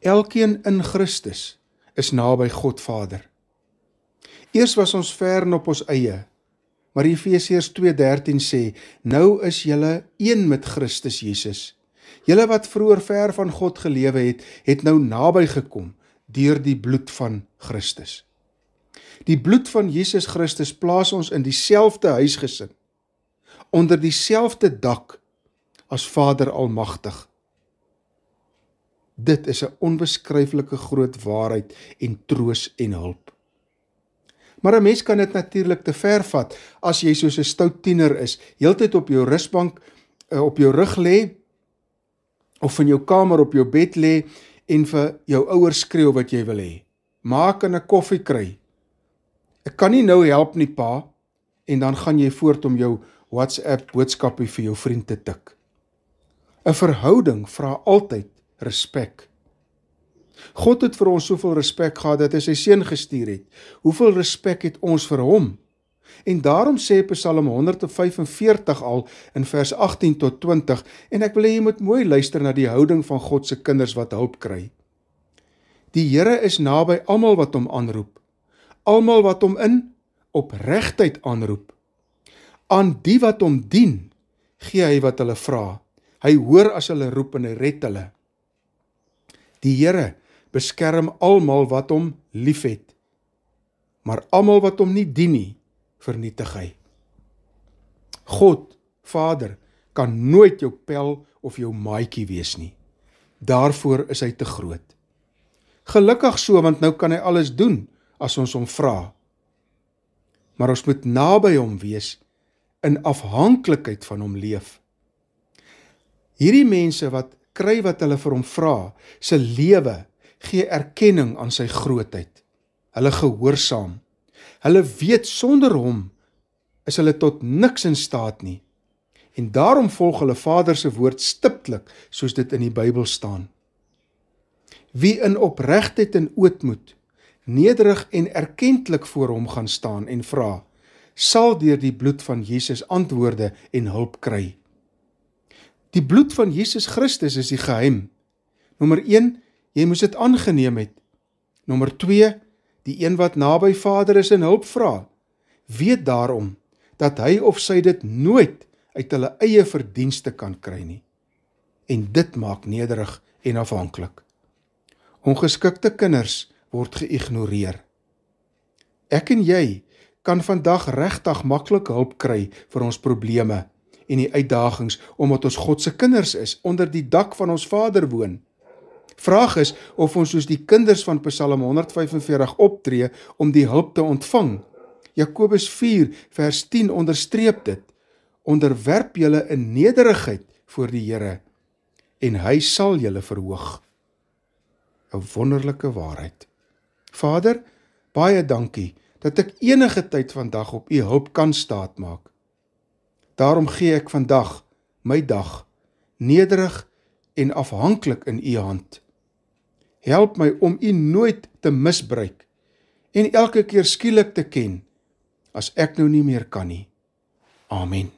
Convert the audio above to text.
Elkeen in Christus is naby God Vader. Eers was ons ver en op ons eie. Maar Efesiërs 2:13 sê: "Nou is julle een met Christus Jesus. Julle wat vroeër ver van God gelewe het, het nou naby gekom deur die bloed van Christus." Die bloed van Jesus Christus plaas ons in dieselfde huisgesin onder dieselfde dak as Vader Almagtig. Dit is 'n onbeskryflike groot waarheid en troos en hulp. Maar 'n mens kan dit natuurlik te ver vat as jy soos 'n stout tiener is, heeltyd op jou rusbank eh, op jou rug lê of in jou kamer op jou bed lê en vir jou ouers skreeu wat jy wil hê. Maak 'n koffie kry. Ek kan nie nou help nie pa en dan gaan jy voort om jou WhatsApp boodskappe vir jou vriende te tik. 'n Verhouding vra altyd respek. God het vir ons soveel respek gehad dat hy sy seun gestuur het. Hoeveel respek het ons vir hom? En daarom sê Psalm 145 al in vers 18 tot 20 en ek wil hê jy moet mooi luister na die houding van God se kinders wat hulp kry. Die Here is naby almal wat hom aanroep. Almal wat hom in opregtheid aanroep. Aan die wat hom dien, gee hy wat hulle vra. Hy hoor as hulle roep en hy red hulle. Die Here beskerm almal wat hom liefhet. Maar almal wat hom nie dien nie, vernietig hy. God Vader kan nooit jou pel of jou maatjie wees nie. Daarvoor is hy te groot. Gelukkig so want nou kan hy alles doen as ons hom vra. Maar ons moet naby hom wees in afhanklikheid van hom leef. Hierdie mense wat kry wat hulle vir hom vra. Se lewe gee erkenning aan sy grootheid. Hulle gehoorsaam. Hulle weet sonder hom is hulle tot niks in staat nie. En daarom volg hulle Vader se woord stiptelik soos dit in die Bybel staan. Wie in opregtheid en ootmoed nederig en erkentlik voor hom gaan staan en vra, sal deur die bloed van Jesus antwoorde en hulp kry. Die bloed van Jesus Christus is die geheim. Nommer 1, jy moet dit aangeneem het. Nommer 2, die een wat naby Vader is en hulp vra, weet daarom dat hy of sy dit nooit uit hulle eie verdienste kan kry nie. En dit maak nederig en afhanklik. Ongeskikte kinders word geïgnoreer. Ek en jy kan vandag regtig maklik hulp kry vir ons probleme en die uitdagings omdat ons God se kinders is, onder die dak van ons Vader woon. Vraag is of ons soos die kinders van Psalm 145 optree om die hulp te ontvang. Jakobus 4 vers 10 onderstreep dit: Onderwerp julle in nederigheid voor die Here en hy sal julle verhoog. 'n Wonderlike waarheid. Vader, baie dankie dat ek enige tyd vandag op u hulp kan staatmaak. Daarom gee ek vandag my dag nederig en afhanklik in u hand. Help my om u nooit te misbruik en elke keer skielik te ken as ek nou nie meer kan nie. Amen.